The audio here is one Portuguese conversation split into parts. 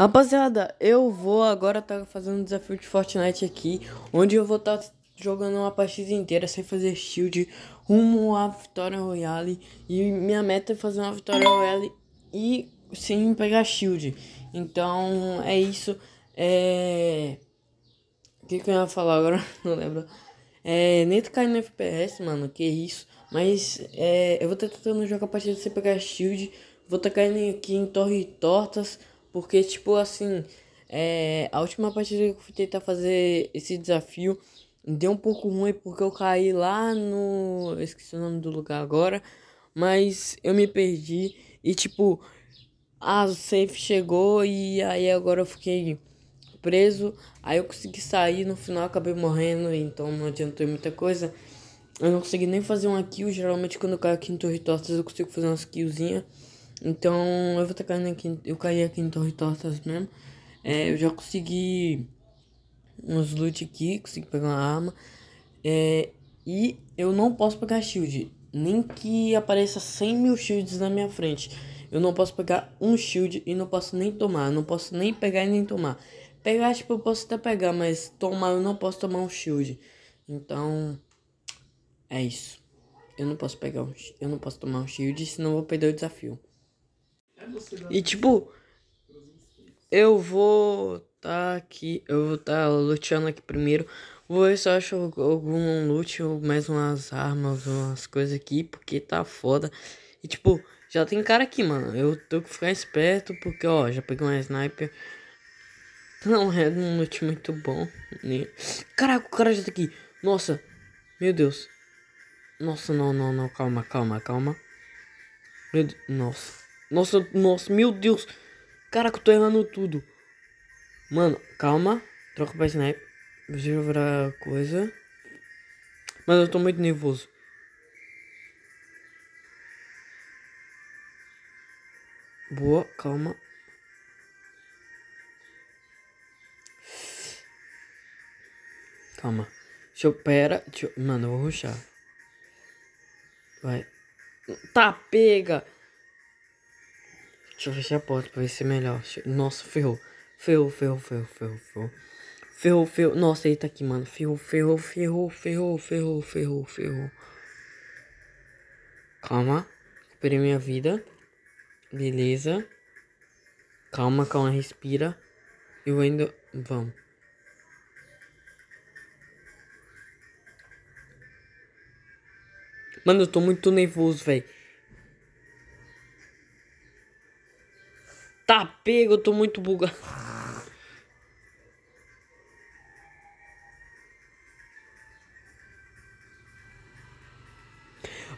Rapaziada, eu vou agora estar tá fazendo um desafio de Fortnite aqui, onde eu vou estar tá jogando uma partida inteira sem fazer shield, rumo à vitória royale, e minha meta é fazer uma vitória royale e sem pegar shield. Então, é isso. É... O que, que eu ia falar agora? Não lembro. É, nem tu cai no FPS, mano, que isso. Mas é, eu vou estar tá tentando jogar a partida sem pegar shield, vou estar caindo aqui em torre tortas, porque, tipo assim, é, a última partida que eu fui tentar fazer esse desafio deu um pouco ruim porque eu caí lá no. Eu esqueci o nome do lugar agora. Mas eu me perdi e, tipo, a safe chegou e aí agora eu fiquei preso. Aí eu consegui sair, no final acabei morrendo, então não adiantou muita coisa. Eu não consegui nem fazer uma kill, geralmente quando eu caio aqui em torre eu consigo fazer umas killzinhas. Então eu vou estar caindo aqui. Eu caí aqui em Torre Tortas mesmo. É, eu já consegui uns loot aqui, consegui pegar uma arma. É, e eu não posso pegar shield. Nem que apareça 100 mil shields na minha frente. Eu não posso pegar um shield e não posso nem tomar. Não posso nem pegar e nem tomar. Pegar, tipo, eu posso até pegar, mas tomar eu não posso tomar um shield. Então, é isso. Eu não posso pegar um, eu não posso tomar um shield, senão eu vou perder o desafio. E tipo, eu vou tá aqui, eu vou tá luteando aqui primeiro. Vou ver se eu acho algum loot ou mais umas armas, umas coisas aqui, porque tá foda. E tipo, já tem cara aqui, mano. Eu tenho que ficar esperto, porque ó, já peguei uma sniper. Não é um loot muito bom. nem né? Caraca, o cara já tá aqui. Nossa, meu Deus. Nossa, não, não, não, calma, calma, calma. Meu Deus, nossa. Nossa, nossa, meu Deus. Caraca, eu tô errando tudo. Mano, calma. Troca pra snipe. Deixa eu ver a coisa. Mas eu tô muito nervoso. Boa, calma. Calma. Deixa eu. Pera. Deixa eu, mano, eu vou ruxar. Vai. Tá, pega! Deixa eu fechar a porta pra ver se é melhor. Nossa, ferrou. Ferrou, ferrou, ferrou, ferrou, ferrou. Ferrou, ferrou. Nossa, ele tá aqui, mano. Ferrou, ferrou, ferrou, ferrou, ferrou, ferrou, ferrou. Calma. Recuperei minha vida. Beleza. Calma, calma, respira. Eu ainda... Vamos. Mano, eu tô muito nervoso, velho. pego, eu tô muito bugado.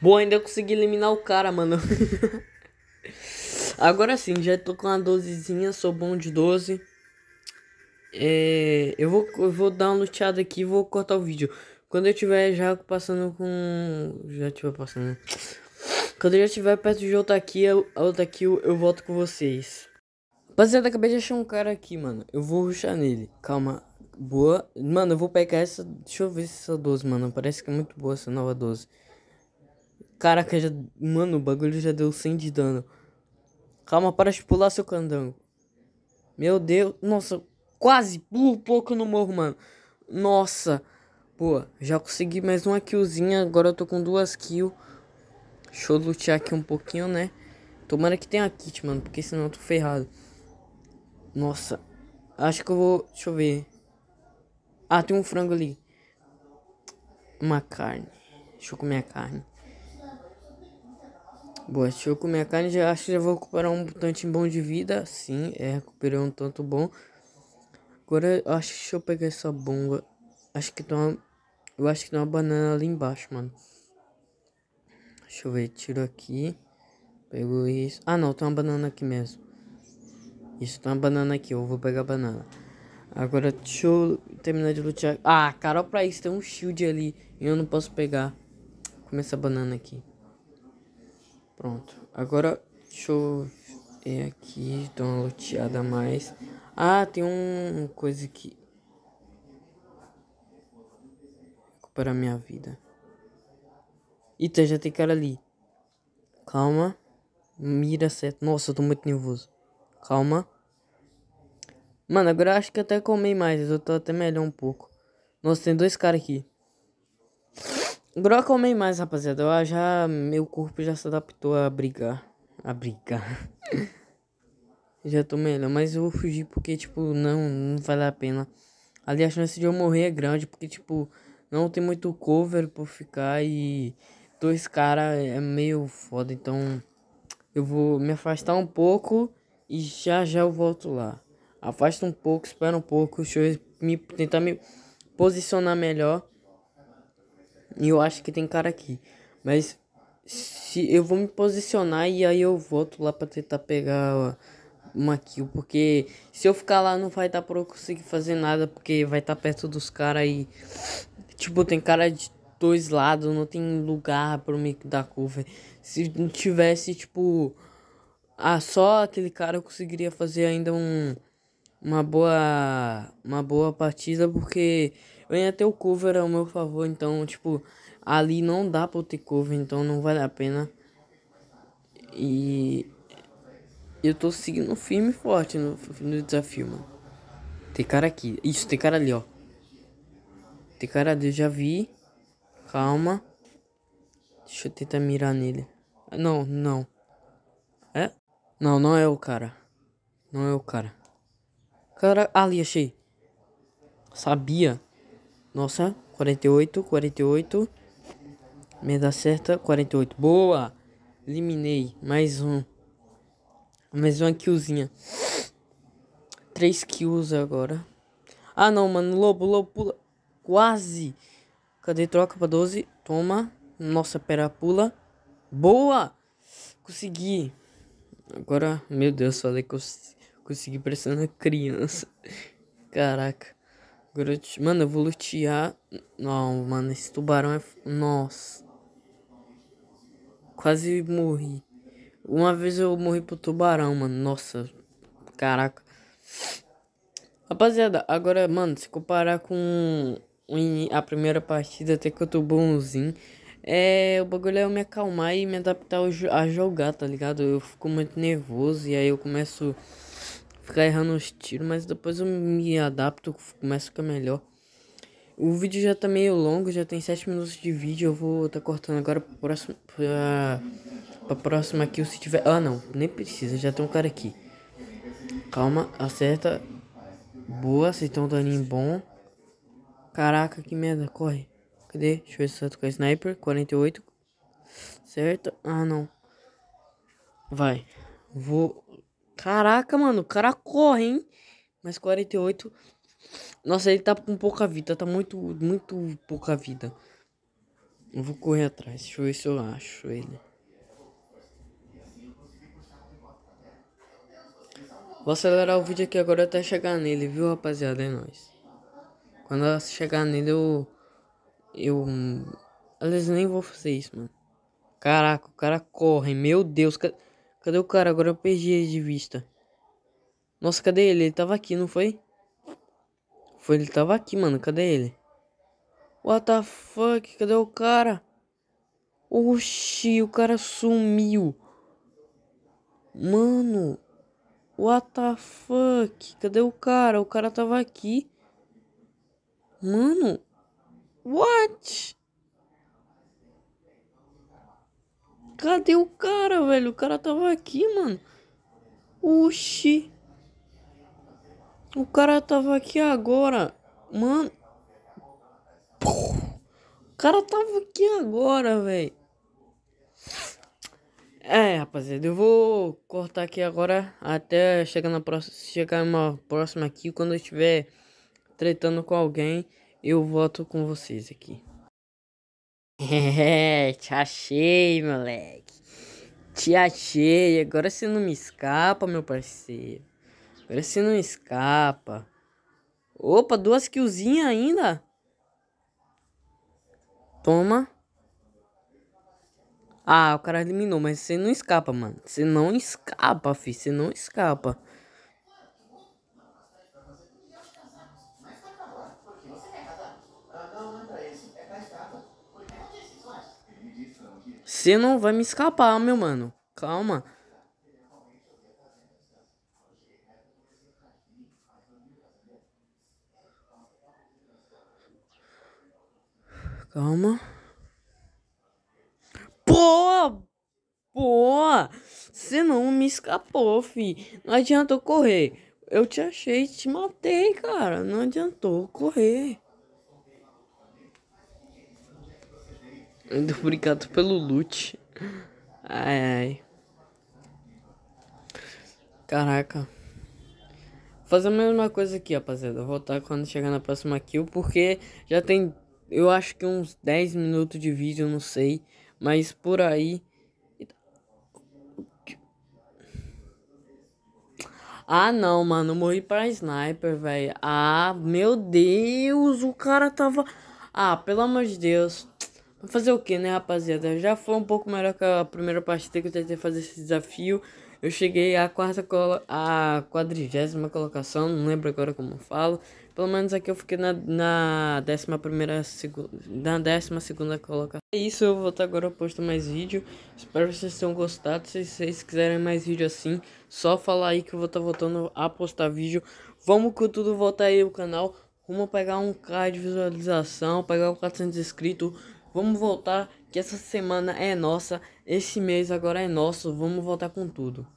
Bom, ainda consegui eliminar o cara, mano. Agora sim, já tô com uma dozezinha, sou bom de 12. É, eu, vou, eu vou dar um luteado aqui e vou cortar o vídeo. Quando eu tiver já passando com... Já tiver passando, né? Quando eu já estiver perto de outra kill, outra kill eu volto com vocês. Rapaziada, acabei de achar um cara aqui, mano. Eu vou ruxar nele. Calma. Boa. Mano, eu vou pegar essa. Deixa eu ver se essa 12, mano. Parece que é muito boa essa nova 12. Caraca, já. Mano, o bagulho já deu 100 de dano. Calma, para de pular, seu candango. Meu Deus. Nossa, quase. Pulo pouco no morro, mano. Nossa. Boa. Já consegui mais uma killzinha. Agora eu tô com duas kills. Deixa eu lutear aqui um pouquinho, né? Tomara que tenha kit, mano. Porque senão eu tô ferrado. Nossa. Acho que eu vou. Deixa eu ver. Ah, tem um frango ali. Uma carne. Deixa eu comer a carne. Boa, deixa eu comer a carne. Já, acho que já vou recuperar um tanto bom de vida. Sim, é, recuperei um tanto bom. Agora, acho que deixa eu pegar essa bomba. Acho que tem uma. Eu acho que tem uma banana ali embaixo, mano. Deixa eu ver, tiro aqui. Pego isso. Ah, não, tem uma banana aqui mesmo. Isso, tem uma banana aqui, eu vou pegar a banana. Agora deixa eu terminar de lutear. Ah, Carol, pra isso tem um shield ali. E eu não posso pegar. Comer essa banana aqui. Pronto. Agora deixa eu ver aqui. Dar uma luteada a mais. Ah, tem um, uma coisa aqui. Recuperar minha vida. Eita, já tem cara ali. Calma. Mira certo. Nossa, eu tô muito nervoso. Calma. Mano, agora acho que até comi mais. Eu tô até melhor um pouco. Nossa, tem dois caras aqui. Agora eu comi mais, rapaziada. Eu já, meu corpo já se adaptou a brigar. A brigar. já tô melhor. Mas eu vou fugir porque, tipo, não, não vale a pena. Ali a chance de eu morrer é grande. Porque, tipo, não tem muito cover por ficar. E dois caras é meio foda. Então eu vou me afastar um pouco e já já eu volto lá. Afasta um pouco, espera um pouco, deixa eu me, tentar me posicionar melhor. E eu acho que tem cara aqui. Mas se eu vou me posicionar e aí eu volto lá para tentar pegar uma kill, porque se eu ficar lá não vai dar para eu conseguir fazer nada, porque vai estar tá perto dos caras e tipo, tem cara de dois lados, não tem lugar para me dar cover. Se não tivesse tipo ah, só aquele cara conseguiria fazer ainda um, uma boa uma boa partida porque eu ia ter o cover ao meu favor, então tipo, ali não dá para ter cover, então não vale a pena. E eu tô seguindo firme e forte no, no desafio, mano. Tem cara aqui. Isso, tem cara ali, ó. Tem cara ali, eu já vi. Calma. Deixa eu tentar mirar nele. Não, não. É? Não, não é o cara. Não é o cara. Cara, ali, achei. Sabia. Nossa, 48, 48. Meda certa, 48. Boa! Eliminei. Mais um. Mais uma killzinha. 3 kills agora. Ah, não, mano. Lobo, lobo, pula. Quase. Cadê? Troca pra 12. Toma. Nossa, pera, pula. Boa! Consegui. Agora, meu Deus, falei que eu consegui pressionar uma criança. Caraca. Agora, eu te... mano, eu vou lutear. Não, mano, esse tubarão é. Nossa. Quase morri. Uma vez eu morri pro tubarão, mano. Nossa. Caraca. Rapaziada, agora, mano, se comparar com a primeira partida, até que eu tô bonzinho. É, o bagulho é eu me acalmar e me adaptar a jogar, tá ligado? Eu fico muito nervoso e aí eu começo a ficar errando os tiros, mas depois eu me adapto, começo a ficar melhor. O vídeo já tá meio longo, já tem 7 minutos de vídeo, eu vou tá cortando agora pro próximo, pra, pra próxima aqui se tiver... Ah não, nem precisa, já tem um cara aqui. Calma, acerta. Boa, aceitou um daninho bom. Caraca, que merda, corre. Cadê? Deixa eu ver se eu tô com a sniper. 48. Certo? Ah, não. Vai. Vou. Caraca, mano. O cara corre, hein? Mas 48. Nossa, ele tá com pouca vida. Tá muito, muito pouca vida. Eu vou correr atrás. Deixa eu ver se eu acho ele. Vou acelerar o vídeo aqui agora até chegar nele, viu, rapaziada? É nóis. Quando chegar nele, eu eu. Aliás, eu nem vou fazer isso, mano. Caraca, o cara corre. Meu Deus, cadê, cadê o cara? Agora eu perdi ele de vista. Nossa, cadê ele? Ele tava aqui, não foi? Foi, ele tava aqui, mano. Cadê ele? What the fuck? Cadê o cara? Oxi, o cara sumiu. Mano. What the fuck? Cadê o cara? O cara tava aqui. Mano. What? Cadê o cara, velho? O cara tava aqui, mano. Oxi. O cara tava aqui agora. Mano. O cara tava aqui agora, velho. É, rapaziada, eu vou cortar aqui agora até chegar na próxima, chegar uma próxima aqui quando eu estiver tretando com alguém eu voto com vocês aqui. É, te achei, moleque. Te achei. Agora você não me escapa, meu parceiro. Agora você não escapa. Opa, duas killzinhas ainda. Toma. Ah, o cara eliminou, mas você não escapa, mano. Você não escapa, fi. Você não escapa. Você não vai me escapar, meu mano. Calma. Calma. Pô! Pô! Você não me escapou, fi. Não adiantou correr. Eu te achei e te matei, cara. Não adiantou correr. Muito obrigado pelo loot. Ai, ai. Caraca. Vou fazer a mesma coisa aqui, rapaziada. Voltar quando chegar na próxima kill, porque já tem, eu acho que uns 10 minutos de vídeo, não sei. Mas por aí. Ah, não, mano, morri pra sniper, velho. Ah, meu Deus, o cara tava. Ah, pelo amor de Deus. Fazer o que, né, rapaziada? Já foi um pouco melhor que a primeira partida que eu tentei fazer esse desafio. Eu cheguei à quarta colo a quadrigésima colocação, não lembro agora como falo. Pelo menos aqui eu fiquei na, na décima primeira segunda, na décima segunda colocação. É isso, eu vou estar agora eu posto mais vídeo. Espero que vocês tenham gostado. Se vocês quiserem mais vídeo assim, só falar aí que eu vou estar tá voltando a postar vídeo. Vamos com tudo voltar aí o canal. Vamos pegar um K de visualização, pegar um 400 inscritos. Vamos voltar, que essa semana é nossa, esse mês agora é nosso, vamos voltar com tudo.